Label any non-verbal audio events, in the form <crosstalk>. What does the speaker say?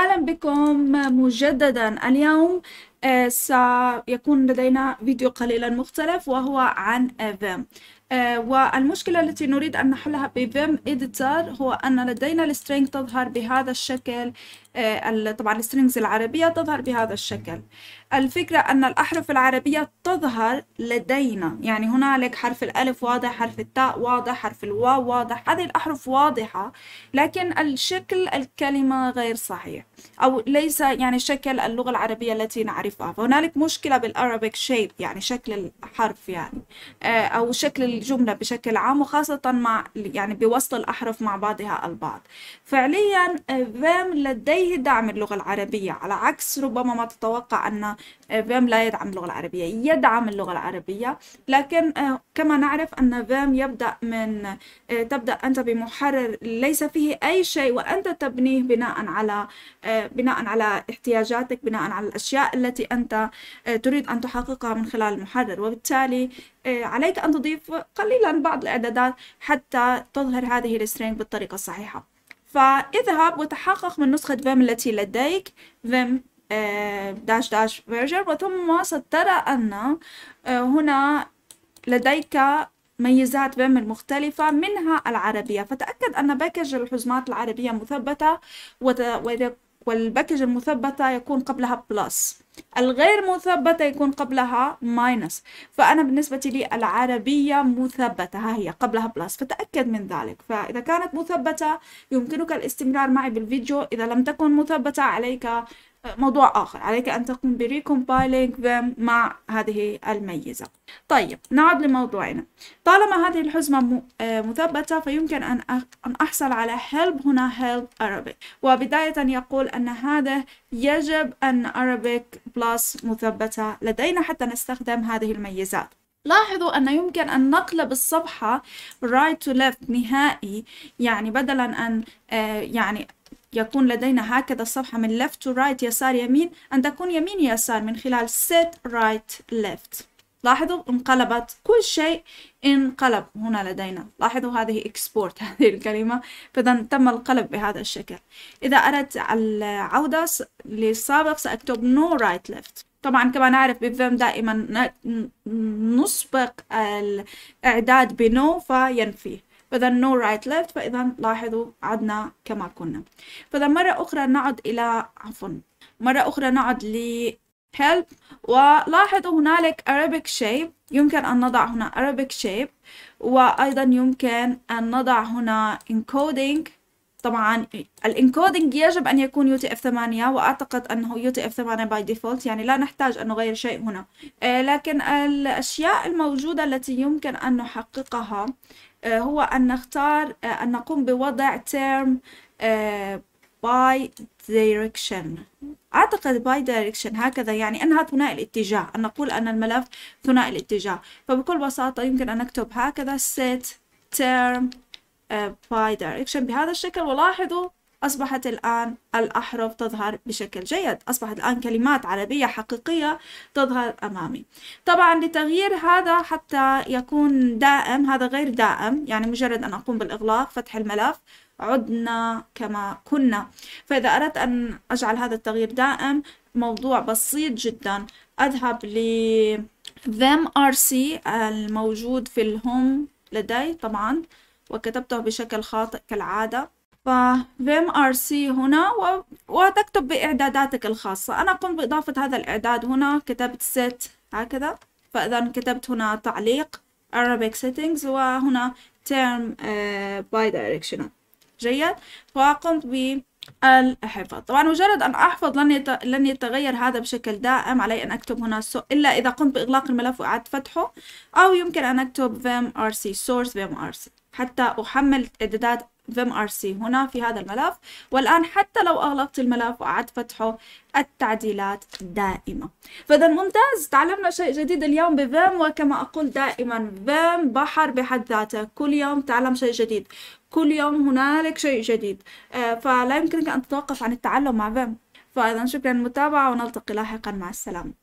اهلا بكم مجددا اليوم آه، سيكون لدينا فيديو قليلا مختلف وهو عن فيم آه، والمشكلة التي نريد أن نحلها بفيم إديتر هو أن لدينا السترينج تظهر بهذا الشكل آه، طبعا السترينجز العربية تظهر بهذا الشكل الفكرة أن الأحرف العربية تظهر لدينا يعني هنالك حرف الألف واضح حرف التاء واضح حرف الواو واضح هذه الأحرف واضحة لكن الشكل الكلمة غير صحيح أو ليس يعني شكل اللغة العربية التي نعرفها فهنالك مشكلة بالأرابيك شيب يعني شكل الحرف يعني آه، أو شكل الجملة بشكل عام وخاصة مع يعني بوسط الأحرف مع بعضها البعض فعليا آه، فام لدينا عليه دعم اللغة العربية على عكس ربما ما تتوقع أن آه، فيم لا يدعم اللغة العربية يدعم اللغة العربية لكن آه، كما نعرف أن فيم يبدأ من آه، تبدأ أنت بمحرر ليس فيه أي شيء وأنت تبنيه بناء على بناء على احتياجاتك بناء على الأشياء التي أنت تريد أن تحققها من خلال المحرر وبالتالي عليك أن تضيف قليلا بعض الإعدادات حتى تظهر هذه السترينج بالطريقة الصحيحة فاذهب وتحقق من نسخة فيم التي لديك فيم آه، داش داش فيرجر وثم سترى أن آه، هنا لديك ميزات فيم المختلفة منها العربية فتأكد أن باكج الحزمات العربية مثبتة والباكج المثبتة يكون قبلها بلس الغير مثبتة يكون قبلها ماينس فأنا بالنسبة لي العربية مثبتة ها هي قبلها بلس فتأكد من ذلك فإذا كانت مثبتة يمكنك الاستمرار معي بالفيديو إذا لم تكن مثبتة عليك موضوع آخر عليك أن تقوم بريكومبايلينج مع هذه الميزة طيب نعود لموضوعنا طالما هذه الحزمة آه، مثبتة فيمكن أن أحصل على help هنا help Arabic وبداية يقول أن هذا يجب أن Arabic بلس مثبتة لدينا حتى نستخدم هذه الميزات لاحظوا أن يمكن أن نقلب الصفحة right to left نهائي يعني بدلا أن آه يعني يكون لدينا هكذا الصفحة من left to right يسار يمين أن تكون يمين يسار من خلال set right left لاحظوا انقلبت كل شيء انقلب هنا لدينا لاحظوا هذه export <laughs> هذه الكلمة فإذا تم القلب بهذا الشكل إذا أردت العودة للسابق سأكتب no right left طبعا كما نعرف بفيم دائما نسبق الإعداد بنو فينفي فإذا no right left فإذا لاحظوا عدنا كما كنا فإذا مرة أخرى نعد إلى عفوا مرة أخرى نعد حلو ولاحظوا هنالك Arabic shape يمكن أن نضع هنا Arabic shape وأيضا يمكن أن نضع هنا encoding طبعا الانكودينج يجب أن يكون UTF-8 وأعتقد أنه UTF-8 باي ديفولت يعني لا نحتاج أن نغير شيء هنا آه، لكن الأشياء الموجودة التي يمكن أن نحققها آه، هو أن نختار آه، أن نقوم بوضع term باي دايركشن أعتقد باي دايركشن هكذا يعني أنها ثنائي الاتجاه أن نقول أن الملف ثنائي الاتجاه فبكل بساطة يمكن أن اكتب هكذا سيت تيرم باي دايركشن بهذا الشكل ولاحظوا أصبحت الآن الأحرف تظهر بشكل جيد أصبحت الآن كلمات عربية حقيقية تظهر أمامي طبعا لتغيير هذا حتى يكون دائم هذا غير دائم يعني مجرد أن أقوم بالإغلاق فتح الملف عدنا كما كنا فإذا أردت أن أجعل هذا التغيير دائم موضوع بسيط جدا أذهب ل them rc الموجود في الهوم لدي طبعا وكتبته بشكل خاطئ كالعادة فيم ار سي هنا وتكتب بإعداداتك الخاصة أنا قمت بإضافة هذا الإعداد هنا كتبت set هكذا فإذا كتبت هنا تعليق Arabic settings وهنا term باي آه، directional جيد وقمت ب الحفظ طبعا مجرد أن أحفظ لن, يت... لن يتغير هذا بشكل دائم علي أن أكتب هنا سو... إلا إذا قمت بإغلاق الملف وإعادة فتحه أو يمكن أن أكتب rc source rc حتى أحمل إعدادات فيم ار سي هنا في هذا الملف والآن حتى لو أغلقت الملف وقعدت فتحه التعديلات دائمة فإذا ممتاز تعلمنا شيء جديد اليوم بفيم وكما أقول دائما فيم بحر بحد ذاته كل يوم تعلم شيء جديد كل يوم هنالك شيء جديد آه، فلا يمكنك أن تتوقف عن التعلم مع فيم فإذا شكرا للمتابعة ونلتقي لاحقا مع السلامة